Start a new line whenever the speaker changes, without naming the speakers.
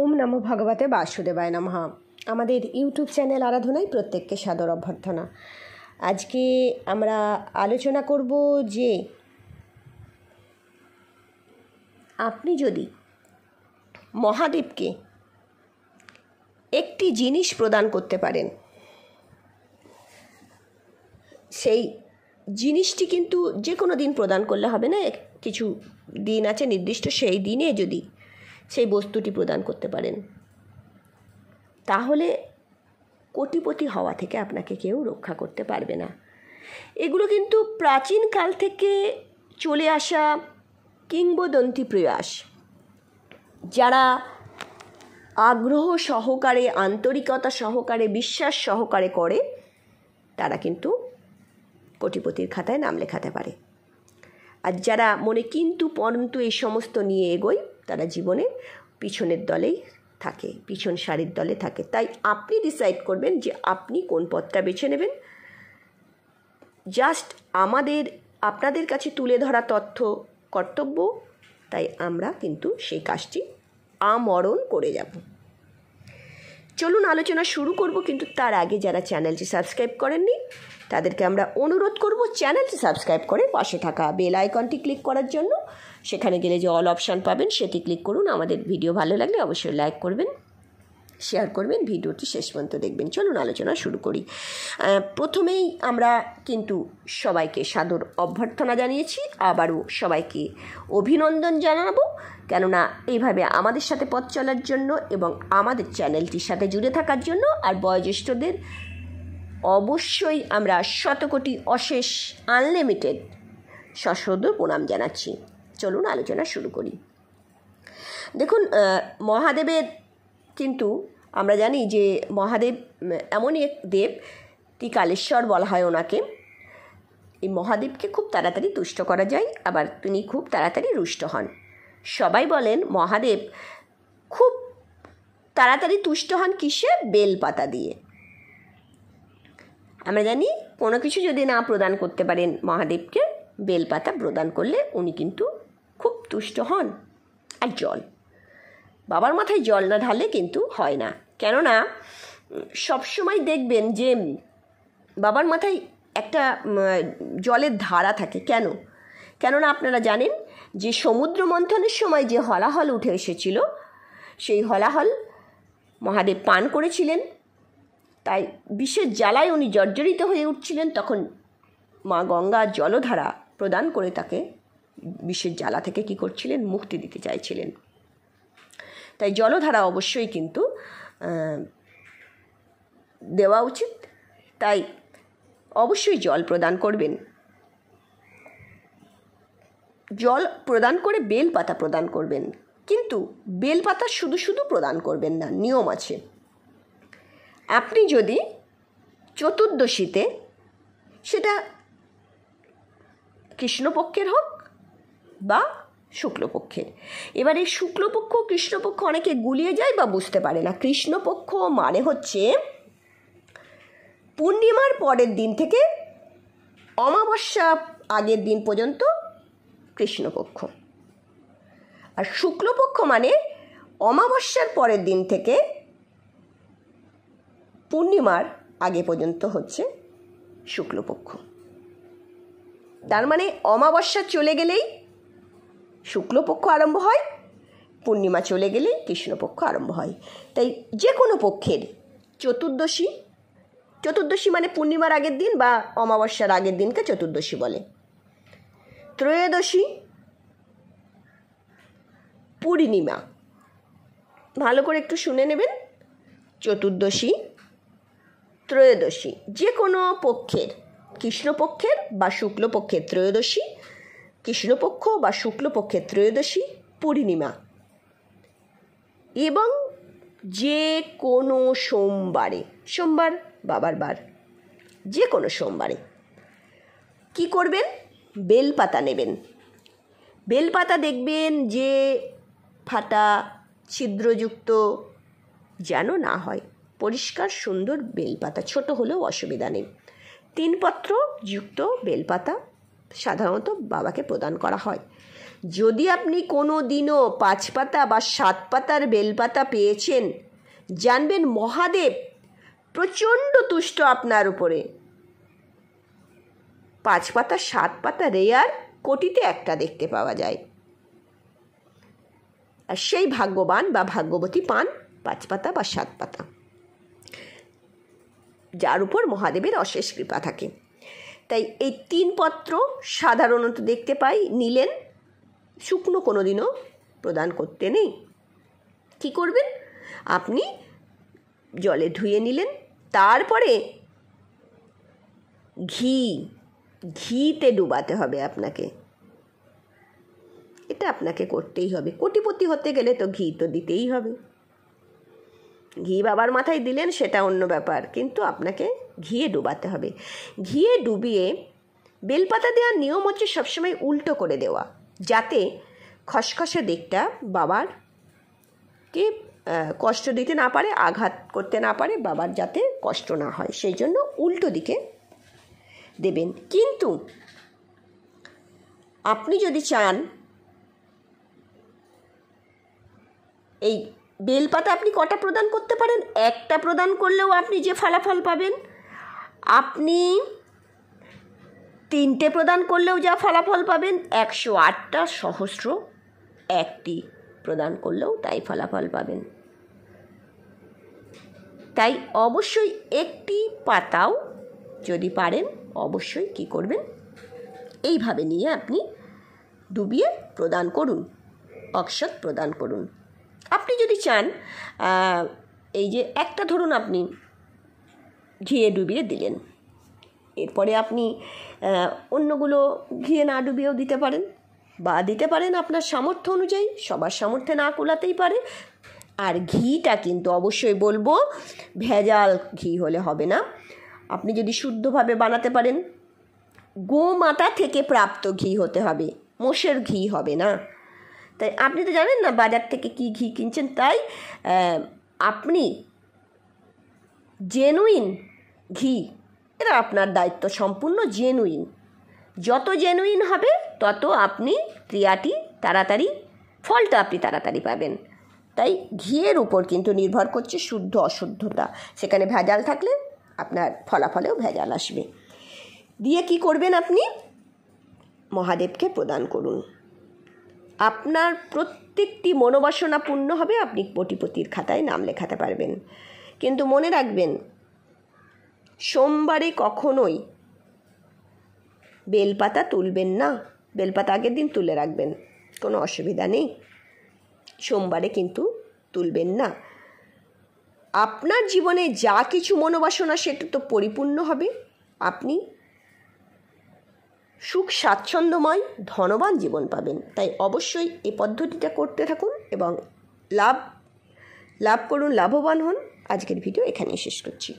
ওম নমো ভগবতে বাসুদেবায় নম আমাদের ইউটিউব চ্যানেল আরাধনায় প্রত্যেককে সাদর অভ্যর্থনা আজকে আমরা আলোচনা করব যে আপনি যদি মহাদেবকে একটি জিনিস প্রদান করতে পারেন সেই জিনিসটি কিন্তু যে কোনো দিন প্রদান করলে হবে না কিছু দিন আছে নির্দিষ্ট সেই দিনে যদি সেই বস্তুটি প্রদান করতে পারেন তাহলে কোটিপতি হওয়া থেকে আপনাকে কেউ রক্ষা করতে পারবে না এগুলো কিন্তু প্রাচীনকাল থেকে চলে আসা কিংবদন্তি প্রয়াস যারা আগ্রহ সহকারে আন্তরিকতা সহকারে বিশ্বাস সহকারে করে তারা কিন্তু কোটিপতির খাতায় নাম লেখাতে পারে আর যারা মনে কিন্তু পরন্তু এই সমস্ত নিয়ে এগোয় তারা জীবনে পিছনের দলেই থাকে পিছন সারির দলে থাকে তাই আপনি ডিসাইড করবেন যে আপনি কোন পথটা বেছে নেবেন জাস্ট আমাদের আপনাদের কাছে তুলে ধরা তথ্য কর্তব্য তাই আমরা কিন্তু সেই কাজটি আমরণ করে যাব চলুন আলোচনা শুরু করব কিন্তু তার আগে যারা চ্যানেলটি সাবস্ক্রাইব করেননি তাদেরকে আমরা অনুরোধ করব চ্যানেলটি সাবস্ক্রাইব করে পাশে থাকা বেল আইকনটি ক্লিক করার জন্য সেখানে গেলে যে অল অপশান পাবেন সেটি ক্লিক করুন আমাদের ভিডিও ভালো লাগলে অবশ্যই লাইক করবেন শেয়ার করবেন ভিডিওটি শেষ পর্যন্ত দেখবেন চলুন আলোচনা শুরু করি প্রথমেই আমরা কিন্তু সবাইকে সাদর অভ্যর্থনা জানিয়েছি আবারও সবাইকে অভিনন্দন জানাবো কেননা এইভাবে আমাদের সাথে পথ চলার জন্য এবং আমাদের চ্যানেলটির সাথে জুড়ে থাকার জন্য আর বয়োজ্যেষ্ঠদের অবশ্যই আমরা শতকোটি অশেষ আনলিমিটেড সশ্রদ্ধ প্রণাম জানাচ্ছি চলুন আলোচনা শুরু করি দেখুন মহাদেবের কিন্তু আমরা জানি যে মহাদেব এমনই এক দেব কালেশ্বর বলা হয় ওনাকে এই মহাদেবকে খুব তাড়াতাড়ি তুষ্ট করা যায় আবার তিনি খুব তাড়াতাড়ি রুষ্ট হন সবাই বলেন মহাদেব খুব তাড়াতাড়ি তুষ্ট হন কিসে বেলপাতা দিয়ে আমরা জানি কোনো কিছু যদি না প্রদান করতে পারেন মহাদেবকে বেলপাতা প্রদান করলে উনি কিন্তু খুব তুষ্ট হন আর জল বাবার মাথায় জল না ঢালে কিন্তু হয় না কেননা সবসময় দেখবেন যে বাবার মাথায় একটা জলের ধারা থাকে কেন কেননা আপনারা জানেন যে সমুদ্র মন্থনের সময় যে হলাহল উঠে এসেছিল সেই হলাহল মহাদেব পান করেছিলেন তাই বিশ্বের জ্বালায় উনি জর্জরিত হয়ে উঠছিলেন তখন মা গঙ্গা জলধারা প্রদান করে তাকে বিশ্বের জ্বালা থেকে কি করছিলেন মুক্তি দিতে চাইছিলেন তাই জলধারা অবশ্যই কিন্তু দেওয়া উচিত তাই অবশ্যই জল প্রদান করবেন জল প্রদান করে বেলপাতা প্রদান করবেন কিন্তু বেলপাতা শুধু শুধু প্রদান করবেন না নিয়ম আছে আপনি যদি চতুর্দশীতে সেটা কৃষ্ণপক্ষের হোক বা শুক্লপক্ষের এবার এই শুক্লপক্ষ কৃষ্ণপক্ষ অনেকে গুলিয়ে যায় বা বুঝতে পারে না কৃষ্ণপক্ষ মানে হচ্ছে পূর্ণিমার পরের দিন থেকে অমাবস্যা আগের দিন পর্যন্ত কৃষ্ণপক্ষ আর শুক্লপক্ষ মানে অমাবস্যার পরের দিন থেকে পূর্ণিমার আগে পর্যন্ত হচ্ছে শুক্লপক্ষ তার মানে অমাবস্যা চলে গেলেই শুক্লপক্ষ আরম্ভ হয় পূর্ণিমা চলে গেলেই কৃষ্ণপক্ষ আরম্ভ হয় তাই যে কোনো পক্ষের চতুর্দশী চতুর্দশী মানে পূর্ণিমার আগের দিন বা অমাবস্যার আগের দিনকে চতুর্দশী বলে ত্রয়োদশী পূর্ণিমা ভালো করে একটু শুনে নেবেন চতুর্দশী ত্রয়োদশী যে কোনো পক্ষের কৃষ্ণপক্ষের বা শুক্লপক্ষের ত্রয়োদশী কৃষ্ণপক্ষ বা শুক্লপক্ষের ত্রয়োদশী পূর্ণিমা এবং যে কোনো সোমবারে সোমবার বাবার বার যে কোনো সোমবারে কি করবেন বেলপাতা নেবেন বেলপাতা দেখবেন যে ফাটা ছিদ্রযুক্ত যেন না হয় পরিষ্কার সুন্দর বেলপাতা ছোট হলেও অসুবিধা নেই তিনপত্র যুক্ত বেলপাতা সাধারণত বাবাকে প্রদান করা হয় যদি আপনি কোনো দিনও পাঁচ পাতা বা সাত পাতার বেলপাতা পেয়েছেন জানবেন মহাদেব প্রচণ্ড তুষ্ট আপনার উপরে পাঁচ পাতা সাত পাতা রেয়ার কোটিতে একটা দেখতে পাওয়া যায় আর সেই ভাগ্যবান বা ভাগ্যবতী পান পাঁচ পাতা বা সাত পাতা যার উপর মহাদেবের অশেষ কৃপা থাকে তাই এই তিন পত্র সাধারণত দেখতে পাই নিলেন শুকনো কোনো দিনও প্রদান করতে নেই কী করবেন আপনি জলে ধুয়ে নিলেন তারপরে ঘি ঘিতে ডুবাতে হবে আপনাকে এটা আপনাকে করতেই হবে কোটিপতি হতে গেলে তো ঘি তো দিতেই হবে ঘি বাবার মাথায় দিলেন সেটা অন্য ব্যাপার কিন্তু আপনাকে ঘিয়ে ডুবাতে হবে ঘিয়ে ডুবিয়ে বেলপাতা দেওয়ার নিয়ম হচ্ছে সবসময় উল্টো করে দেওয়া যাতে খসখসে দিকটা বাবার কে কষ্ট দিতে না পারে আঘাত করতে না পারে বাবার যাতে কষ্ট না হয় সেই জন্য উল্টো দিকে দেবেন কিন্তু আপনি যদি চান এই বেলপাতা আপনি কটা প্রদান করতে পারেন একটা প্রদান করলেও আপনি যে ফলাফল পাবেন আপনি তিনটে প্রদান করলেও যা ফলাফল পাবেন একশো আটটা সহস্র একটি প্রদান করলেও তাই ফলাফল পাবেন তাই অবশ্যই একটি পাতাও যদি পারেন অবশ্যই কি করবেন এইভাবে নিয়ে আপনি ডুবিয়ে প্রদান করুন অক্ষত প্রদান করুন আপনি যদি চান এই যে একটা ধরুন আপনি ঘিয়ে ডুবিয়ে দিলেন এরপরে আপনি অন্যগুলো ঘিয়ে না ডুবিয়েও দিতে পারেন বা দিতে পারেন আপনার সামর্থ্য অনুযায়ী সবার সামর্থ্যে না কোলাতেই পারে আর ঘিটা কিন্তু অবশ্যই বলবো ভেজাল ঘি হলে হবে না আপনি যদি শুদ্ধভাবে বানাতে পারেন গোমাতা থেকে প্রাপ্ত ঘি হতে হবে মোষের ঘি হবে না তাই আপনি তো জানেন না বাজার থেকে কি ঘি কিনছেন তাই আপনি জেনুইন ঘি এটা আপনার দায়িত্ব সম্পূর্ণ জেনুইন যত জেনুইন হবে তত আপনি ক্রিয়াটি তাড়াতাড়ি ফলটা আপনি তাড়াতাড়ি পাবেন তাই ঘিয়ের উপর কিন্তু নির্ভর করছে শুদ্ধ অশুদ্ধতা সেখানে ভেজাল থাকলে আপনার ফলাফলেও ভেজাল আসবে দিয়ে কি করবেন আপনি মহাদেবকে প্রদান করুন আপনার প্রত্যেকটি মনোবাসনা পূর্ণ হবে আপনি কোটিপতির খাতায় নাম লেখাতে পারবেন কিন্তু মনে রাখবেন সোমবারে কখনোই বেলপাতা তুলবেন না বেলপাতা আগের দিন তুলে রাখবেন কোনো অসুবিধা নেই সোমবারে কিন্তু তুলবেন না আপনার জীবনে যা কিছু মনোবাসনা সেটা তো পরিপূর্ণ হবে আপনি সুখ স্বাচ্ছন্দ্যময় ধনবান জীবন পাবেন তাই অবশ্যই এই পদ্ধতিটা করতে থাকুন এবং লাভ লাভ করুন লাভবান হন আজকের ভিডিও এখানেই শেষ করছি